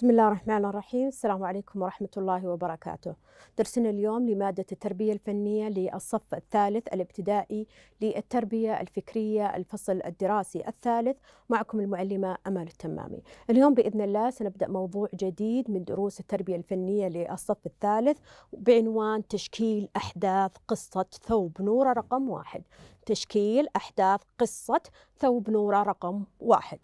بسم الله الرحمن الرحيم السلام عليكم ورحمة الله وبركاته درسنا اليوم لمادة التربية الفنية للصف الثالث الابتدائي للتربية الفكرية الفصل الدراسي الثالث معكم المعلمة أمال التمامي اليوم بإذن الله سنبدأ موضوع جديد من دروس التربية الفنية للصف الثالث بعنوان تشكيل أحداث قصة ثوب نورة رقم واحد تشكيل أحداث قصة ثوب نورة رقم واحد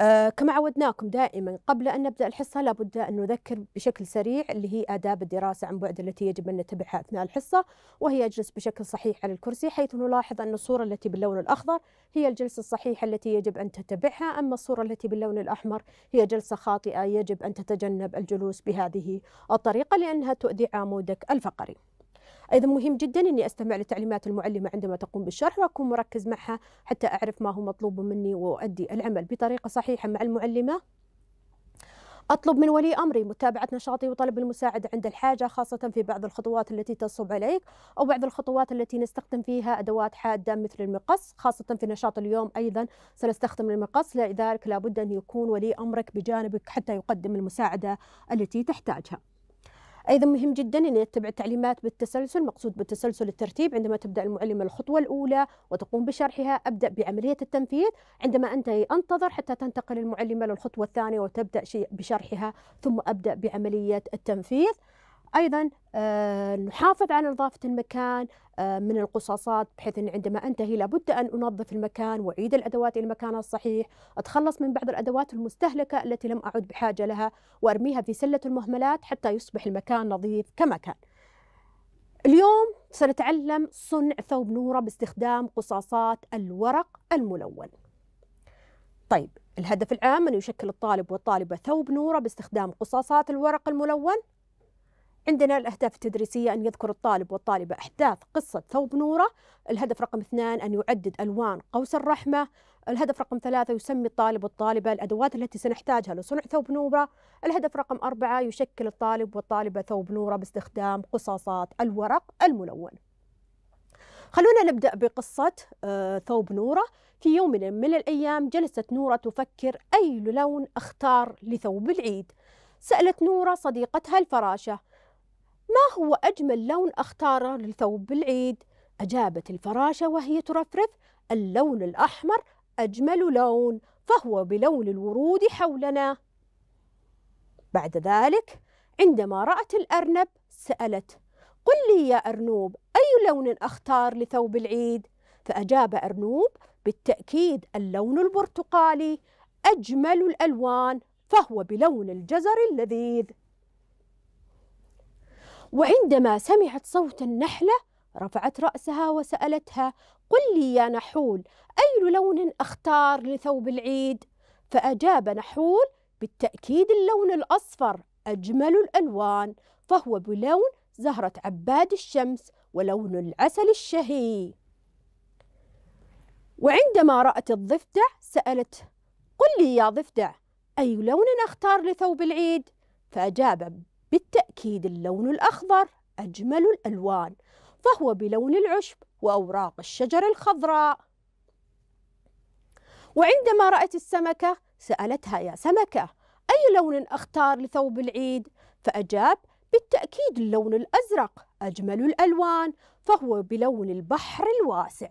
آه، كما عودناكم دائما قبل أن نبدأ الحصة لابد أن نذكر بشكل سريع اللي هي آداب الدراسة عن بعد التي يجب أن نتبعها أثناء الحصة وهي أجلس بشكل صحيح على الكرسي حيث نلاحظ أن الصورة التي باللون الأخضر هي الجلسة الصحيحة التي يجب أن تتبعها أما الصورة التي باللون الأحمر هي جلسة خاطئة يجب أن تتجنب الجلوس بهذه الطريقة لأنها تؤذي عمودك الفقري ايضا مهم جدا اني استمع لتعليمات المعلمه عندما تقوم بالشرح واكون مركز معها حتى اعرف ما هو مطلوب مني وادي العمل بطريقه صحيحه مع المعلمه أطلب من ولي أمري متابعة نشاطي وطلب المساعدة عند الحاجة خاصة في بعض الخطوات التي تصعب عليك أو بعض الخطوات التي نستخدم فيها أدوات حادة مثل المقص خاصة في نشاط اليوم أيضا سنستخدم المقص لذلك لابد أن يكون ولي أمرك بجانبك حتى يقدم المساعدة التي تحتاجها أيضا مهم جدا أن يتبع التعليمات بالتسلسل مقصود بالتسلسل الترتيب عندما تبدأ المعلمة الخطوة الأولى وتقوم بشرحها أبدأ بعملية التنفيذ عندما أنتهي أنتظر حتى تنتقل المعلمة للخطوة الثانية وتبدأ بشرحها ثم أبدأ بعملية التنفيذ أيضا آه، نحافظ على نظافة المكان آه، من القصاصات بحيث أن عندما أنتهي لابد أن أنظف المكان وأعيد الأدوات إلى مكانها الصحيح أتخلص من بعض الأدوات المستهلكة التي لم أعد بحاجة لها وأرميها في سلة المهملات حتى يصبح المكان نظيف كما كان اليوم سنتعلم صنع ثوب نورة باستخدام قصاصات الورق الملون طيب الهدف العام أن يشكل الطالب والطالبة ثوب نورة باستخدام قصاصات الورق الملون عندنا الأهداف التدريسية أن يذكر الطالب والطالبة أحداث قصة ثوب نورة الهدف رقم اثنان أن يعدد ألوان قوس الرحمة الهدف رقم ثلاثة يسمي الطالب والطالبة الأدوات التي سنحتاجها لصنع ثوب نورة الهدف رقم أربعة يشكل الطالب والطالبة ثوب نورة باستخدام قصاصات الورق الملون خلونا نبدأ بقصة آه، ثوب نورة في يوم من الأيام جلست نورة تفكر أي لون أختار لثوب العيد سألت نورة صديقتها الفراشة ما هو أجمل لون أختاره للثوب العيد؟ أجابت الفراشة وهي ترفرف اللون الأحمر أجمل لون فهو بلون الورود حولنا بعد ذلك عندما رأت الأرنب سألت قل لي يا أرنوب أي لون أختار لثوب العيد؟ فأجاب أرنوب بالتأكيد اللون البرتقالي أجمل الألوان فهو بلون الجزر اللذيذ وعندما سمعت صوت النحلة رفعت رأسها وسألتها قل لي يا نحول أي لون أختار لثوب العيد؟ فأجاب نحول بالتأكيد اللون الأصفر أجمل الألوان فهو بلون زهرة عباد الشمس ولون العسل الشهي وعندما رأت الضفدع سألت قل لي يا ضفدع أي لون أختار لثوب العيد؟ فأجاب بالتأكيد اللون الأخضر أجمل الألوان فهو بلون العشب وأوراق الشجر الخضراء وعندما رأت السمكة سألتها يا سمكة أي لون أختار لثوب العيد؟ فأجاب بالتأكيد اللون الأزرق أجمل الألوان فهو بلون البحر الواسع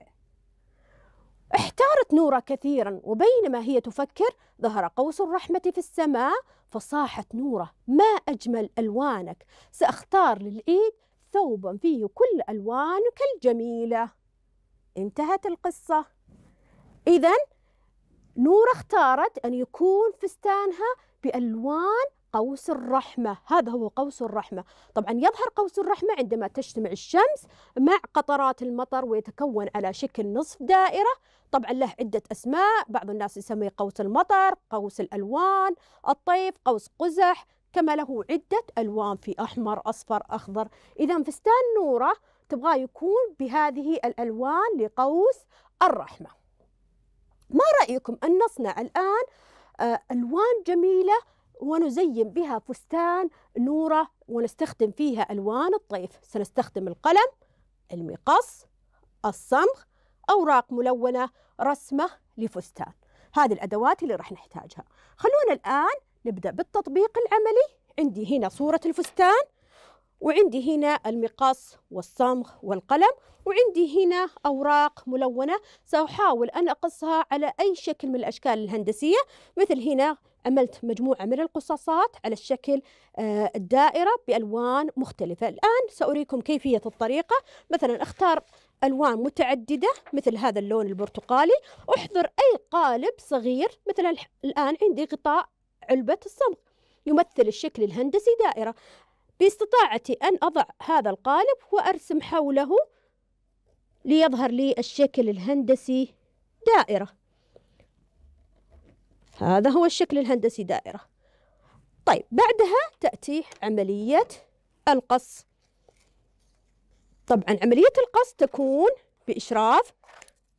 احتارت نورا كثيرا وبينما هي تفكر ظهر قوس الرحمة في السماء فصاحت نورا ما أجمل ألوانك سأختار للعيد ثوبا فيه كل ألوانك الجميلة انتهت القصة إذا نورا اختارت أن يكون فستانها بألوان قوس الرحمة هذا هو قوس الرحمة طبعا يظهر قوس الرحمة عندما تجتمع الشمس مع قطرات المطر ويتكون على شكل نصف دائرة طبعا له عدة أسماء بعض الناس يسميه قوس المطر قوس الألوان الطيف قوس قزح كما له عدة ألوان في أحمر أصفر أخضر إذا فستان نورة تبغاه يكون بهذه الألوان لقوس الرحمة ما رأيكم أن نصنع الآن آه، ألوان جميلة ونزين بها فستان نوره ونستخدم فيها ألوان الطيف سنستخدم القلم المقص الصمغ أوراق ملونة رسمة لفستان هذه الأدوات اللي راح نحتاجها خلونا الآن نبدأ بالتطبيق العملي عندي هنا صورة الفستان وعندي هنا المقص والصمغ والقلم وعندي هنا أوراق ملونة سأحاول أن أقصها على أي شكل من الأشكال الهندسية مثل هنا عملت مجموعة من القصاصات على الشكل آه، الدائرة بألوان مختلفة الآن سأريكم كيفية الطريقة مثلا اختار ألوان متعددة مثل هذا اللون البرتقالي أحضر أي قالب صغير مثل الآن عندي غطاء علبة الصمغ يمثل الشكل الهندسي دائرة باستطاعتي أن أضع هذا القالب وأرسم حوله ليظهر لي الشكل الهندسي دائرة هذا هو الشكل الهندسي دائرة طيب بعدها تأتي عملية القص طبعا عملية القص تكون بإشراف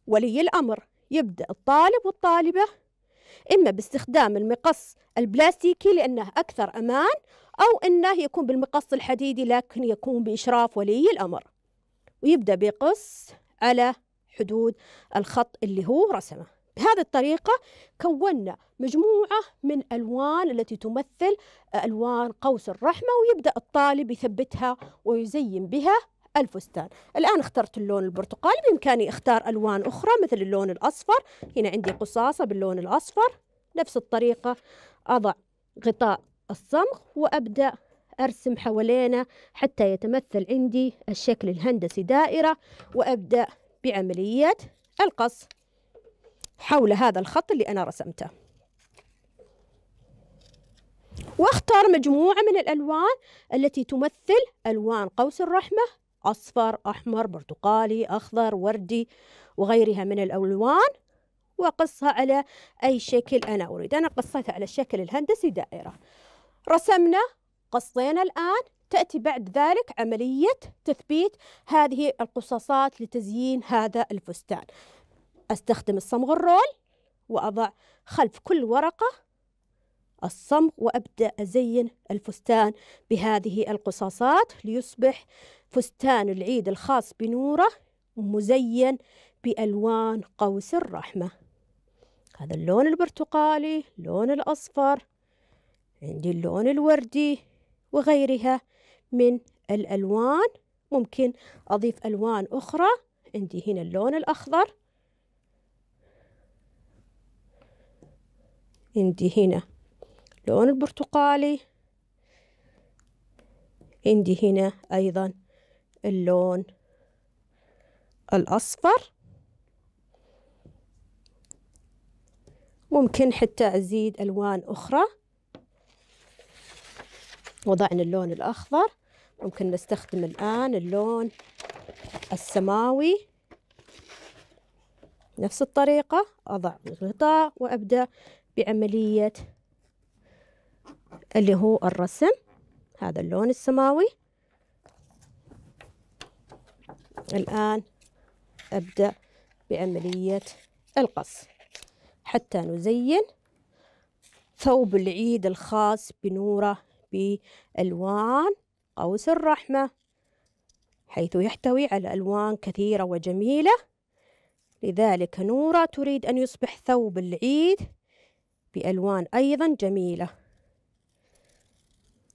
ولي الأمر يبدأ الطالب والطالبة إما باستخدام المقص البلاستيكي لأنه أكثر أمان أو أنه يكون بالمقص الحديدي لكن يكون بإشراف ولي الأمر ويبدأ بقص على حدود الخط اللي هو رسمه بهذه الطريقة كونا مجموعة من الألوان التي تمثل آه، ألوان قوس الرحمة ويبدأ الطالب يثبتها ويزين بها الفستان الآن اخترت اللون البرتقالي بإمكاني اختار ألوان أخرى مثل اللون الأصفر هنا عندي قصاصة باللون الأصفر نفس الطريقة أضع غطاء الصمغ وأبدأ أرسم حوالينا حتى يتمثل عندي الشكل الهندسي دائرة وأبدأ بعملية القص حول هذا الخط اللي أنا رسمته واختار مجموعة من الألوان التي تمثل ألوان قوس الرحمة أصفر أحمر برتقالي أخضر وردي وغيرها من الألوان وقصها على أي شكل أنا أريد أنا قصيتها على الشكل الهندسي دائرة رسمنا قصينا الآن تأتي بعد ذلك عملية تثبيت هذه القصاصات لتزيين هذا الفستان أستخدم الصمغ الرول وأضع خلف كل ورقة الصمغ وأبدأ أزين الفستان بهذه القصاصات ليصبح فستان العيد الخاص بنوره مزين بألوان قوس الرحمة هذا اللون البرتقالي اللون الأصفر عندي اللون الوردي وغيرها من الألوان ممكن أضيف ألوان أخرى عندي هنا اللون الأخضر عندي هنا لون البرتقالي عندي هنا أيضا اللون الأصفر ممكن حتى أزيد ألوان أخرى وضعنا اللون الأخضر ممكن نستخدم الآن اللون السماوي نفس الطريقة أضع الغطاء وأبدأ بعملية اللي هو الرسم هذا اللون السماوي الآن أبدأ بعملية القص حتى نزين ثوب العيد الخاص بنوره بألوان قوس الرحمة حيث يحتوي على ألوان كثيرة وجميلة لذلك نورة تريد أن يصبح ثوب العيد بألوان أيضا جميلة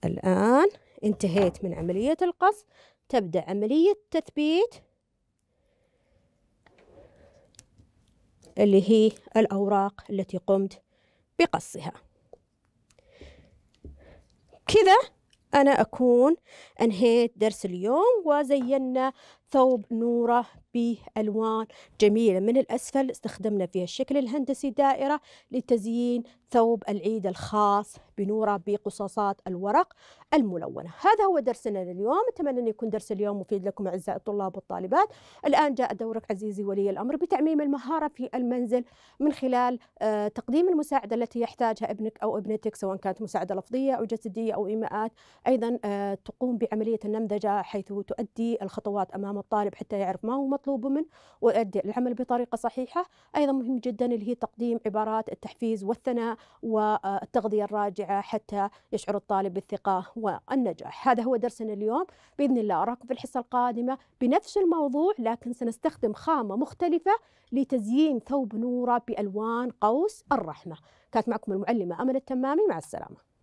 الآن انتهيت من عملية القص تبدأ عملية تثبيت اللي هي الأوراق التي قمت بقصها كذا أنا أكون أنهيت درس اليوم وزينا ثوب نوره بألوان جميلة من الأسفل استخدمنا فيها الشكل الهندسي دائرة لتزيين ثوب العيد الخاص بنوره بقصاصات الورق الملونة هذا هو درسنا لليوم أتمنى أن يكون درس اليوم مفيد لكم أعزائي الطلاب والطالبات الآن جاء دورك عزيزي ولي الأمر بتعميم المهارة في المنزل من خلال آه، تقديم المساعدة التي يحتاجها ابنك أو ابنتك سواء كانت مساعدة لفظية أو جسدية أو إيماءات أيضا آه، تقوم بعملية النمذجة حيث تؤدي الخطوات أمام الطالب حتى يعرف ما هو مطلوب منه ويؤدي العمل بطريقة صحيحة أيضا مهم جدا اللي هي تقديم عبارات التحفيز والثناء والتغذية الراجعة حتى يشعر الطالب بالثقة والنجاح هذا هو درسنا اليوم بإذن الله أراكم في الحصة القادمة بنفس الموضوع لكن سنستخدم خامة مختلفة لتزيين ثوب نورة بألوان قوس الرحمة كانت معكم المعلمة أمل التمامي مع السلامة